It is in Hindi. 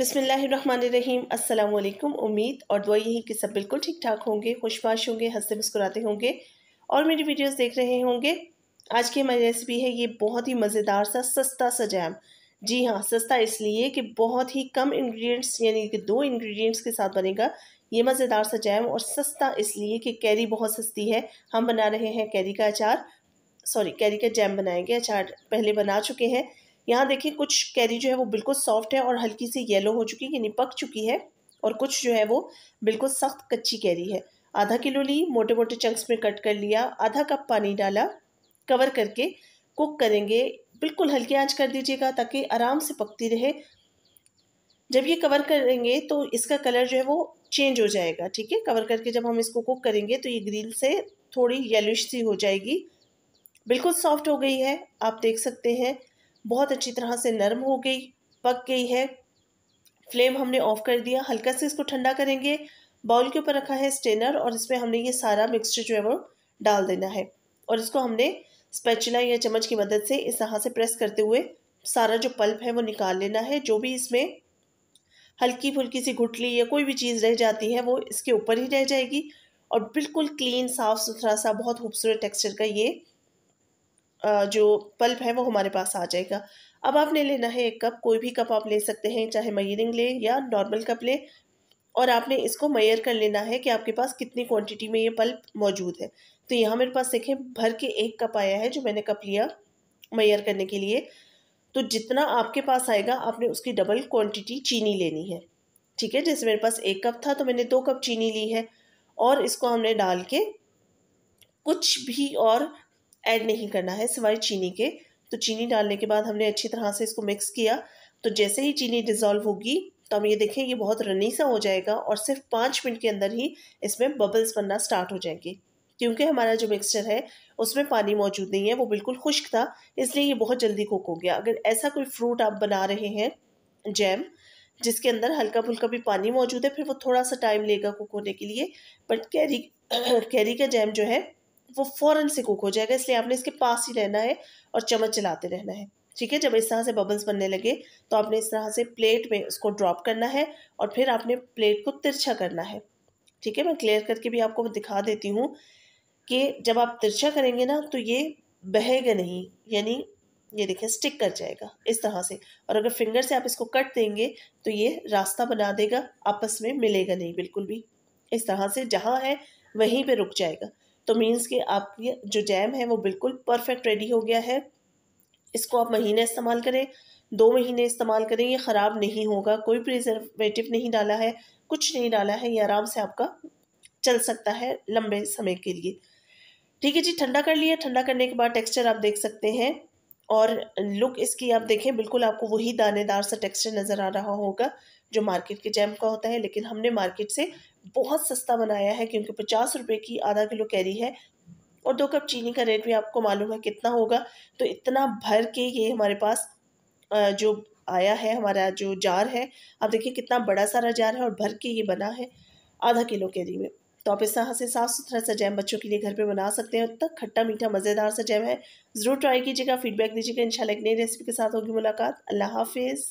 बिसमीम अल्लाम उम्मीद और दुआ यही कि सब बिल्कुल ठीक ठाक होंगे खुशबाश होंगे हंसते मुस्कुराते होंगे और मेरी वीडियोस देख रहे होंगे आज की हमारी रेसिपी है ये बहुत ही मज़ेदार सा सस्ता सा जैम जी हाँ सस्ता इसलिए कि बहुत ही कम इंग्रेडिएंट्स यानी कि दो इंग्रेडिएंट्स के साथ बनेगा ये मज़ेदार सा जैम और सस्ता इसलिए कि कैरी बहुत सस्ती है हम बना रहे हैं कैरी का अचार सॉरी कैरी का जैम बनाएंगे अचार पहले बना चुके हैं यहाँ देखिए कुछ कैरी जो है वो बिल्कुल सॉफ्ट है और हल्की सी येलो हो चुकी है यानी पक चुकी है और कुछ जो है वो बिल्कुल सख्त कच्ची कैरी है आधा किलो ली मोटे मोटे चंक्स में कट कर लिया आधा कप पानी डाला कवर करके कुक करेंगे बिल्कुल हल्की आंच कर दीजिएगा ताकि आराम से पकती रहे जब ये कवर करेंगे तो इसका कलर जो है वो चेंज हो जाएगा ठीक है कवर करके जब हम इसको कुक करेंगे तो ये ग्रिल से थोड़ी येलिश सी हो जाएगी बिल्कुल सॉफ्ट हो गई है आप देख सकते हैं बहुत अच्छी तरह से नरम हो गई पक गई है फ्लेम हमने ऑफ कर दिया हल्का से इसको ठंडा करेंगे बाउल के ऊपर रखा है स्टेनर और इसमें हमने ये सारा मिक्सचर जो है वो डाल देना है और इसको हमने स्पैचुला या चम्मच की मदद से इस तरह से प्रेस करते हुए सारा जो पल्प है वो निकाल लेना है जो भी इसमें हल्की फुल्की सी घुटली या कोई भी चीज़ रह जाती है वो इसके ऊपर ही रह जाएगी और बिल्कुल क्लीन साफ़ सुथरा सा बहुत खूबसूरत टेक्सचर का ये जो पल्प है वो हमारे पास आ जाएगा अब आपने लेना है एक कप कोई भी कप आप ले सकते हैं चाहे मयरिंग लें या नॉर्मल कप लें और आपने इसको मैयर कर लेना है कि आपके पास कितनी क्वांटिटी में ये पल्प मौजूद है तो यहाँ मेरे पास देखें भर के एक कप आया है जो मैंने कप लिया मैयर करने के लिए तो जितना आपके पास आएगा आपने उसकी डबल क्वांटिटी चीनी लेनी है ठीक है जैसे मेरे पास एक कप था तो मैंने दो कप चीनी ली है और इसको हमने डाल के कुछ भी और ऐड नहीं करना है सिवाय चीनी के तो चीनी डालने के बाद हमने अच्छी तरह से इसको मिक्स किया तो जैसे ही चीनी डिज़ोल्व होगी तो हम ये देखें ये बहुत रनी सा हो जाएगा और सिर्फ पाँच मिनट के अंदर ही इसमें बबल्स बनना स्टार्ट हो जाएंगे क्योंकि हमारा जो मिक्सचर है उसमें पानी मौजूद नहीं है वो बिल्कुल खुश्क था इसलिए ये बहुत जल्दी कुक हो गया अगर ऐसा कोई फ्रूट आप बना रहे हैं जैम जिसके अंदर हल्का फुल्का भी पानी मौजूद है फिर वो थोड़ा सा टाइम लेगा कुक होने के लिए बट कैरी कैरी का जैम जो है वो फ़ौरन से कुक हो जाएगा इसलिए आपने इसके पास ही रहना है और चम्मच चलाते रहना है ठीक है जब इस तरह से बबल्स बनने लगे तो आपने इस तरह से प्लेट में उसको ड्रॉप करना है और फिर आपने प्लेट को तिरछा करना है ठीक है मैं क्लियर करके भी आपको दिखा देती हूँ कि जब आप तिरछा करेंगे ना तो ये बहेगा नहीं यानी ये देखें स्टिक कर जाएगा इस तरह से और अगर फिंगर से आप इसको कट देंगे तो ये रास्ता बना देगा आपस में मिलेगा नहीं बिल्कुल भी इस तरह से जहाँ है वहीं पे रुक जाएगा तो मीन्स कि आपकी जो जैम है वो बिल्कुल परफेक्ट रेडी हो गया है इसको आप महीने इस्तेमाल करें दो महीने इस्तेमाल करें ये ख़राब नहीं होगा कोई प्रिजर्वेटिव नहीं डाला है कुछ नहीं डाला है ये आराम से आपका चल सकता है लंबे समय के लिए ठीक है जी ठंडा कर लिया ठंडा करने के बाद टेक्सचर आप देख सकते हैं और लुक इसकी आप देखें बिल्कुल आपको वही दानेदार सा टेक्सचर नज़र आ रहा होगा जो मार्केट के जैम का होता है लेकिन हमने मार्केट से बहुत सस्ता बनाया है क्योंकि पचास रुपये की आधा किलो कैरी है और दो कप चीनी का रेट भी आपको मालूम है कितना होगा तो इतना भर के ये हमारे पास जो आया है हमारा जो जार है आप देखिए कितना बड़ा सारा जार है और भर के ये बना है आधा किलो कैरी में तो आप इस तरह से साफ़ सुथरा सा जैम बच्चों के लिए घर पे बना सकते हैं उतना खट्टा मीठा मज़ेदार सा जैम है ज़रूर ट्राई कीजिएगा फीडबैक दीजिएगा इंशाल्लाह एक नई रेसिपी के साथ होगी मुलाकात अल्लाह हाफिज़